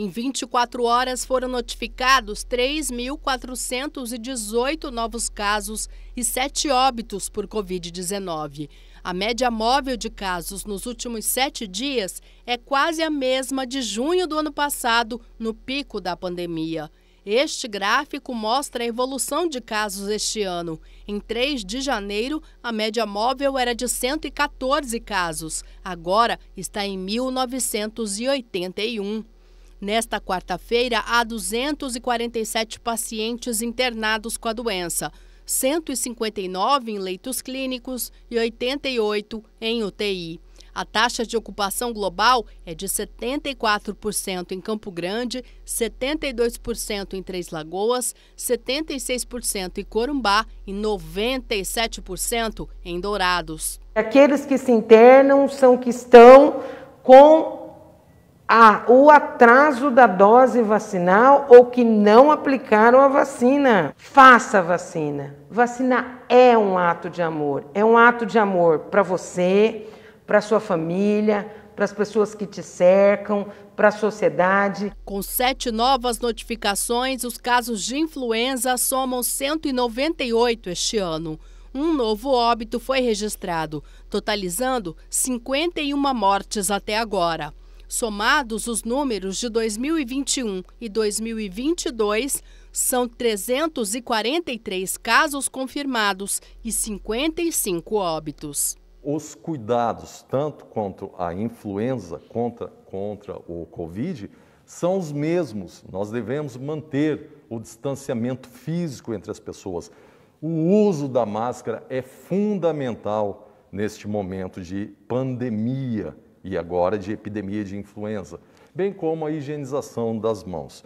Em 24 horas foram notificados 3.418 novos casos e 7 óbitos por Covid-19. A média móvel de casos nos últimos sete dias é quase a mesma de junho do ano passado, no pico da pandemia. Este gráfico mostra a evolução de casos este ano. Em 3 de janeiro, a média móvel era de 114 casos, agora está em 1.981. Nesta quarta-feira, há 247 pacientes internados com a doença, 159 em leitos clínicos e 88 em UTI. A taxa de ocupação global é de 74% em Campo Grande, 72% em Três Lagoas, 76% em Corumbá e 97% em Dourados. Aqueles que se internam são que estão com a o atraso da dose vacinal ou que não aplicaram a vacina. Faça a vacina. Vacina é um ato de amor. É um ato de amor para você, para sua família, para as pessoas que te cercam, para a sociedade. Com sete novas notificações, os casos de influenza somam 198 este ano. Um novo óbito foi registrado, totalizando 51 mortes até agora. Somados os números de 2021 e 2022, são 343 casos confirmados e 55 óbitos. Os cuidados, tanto quanto a influenza contra, contra o Covid, são os mesmos. Nós devemos manter o distanciamento físico entre as pessoas. O uso da máscara é fundamental neste momento de pandemia e agora de epidemia de influenza, bem como a higienização das mãos.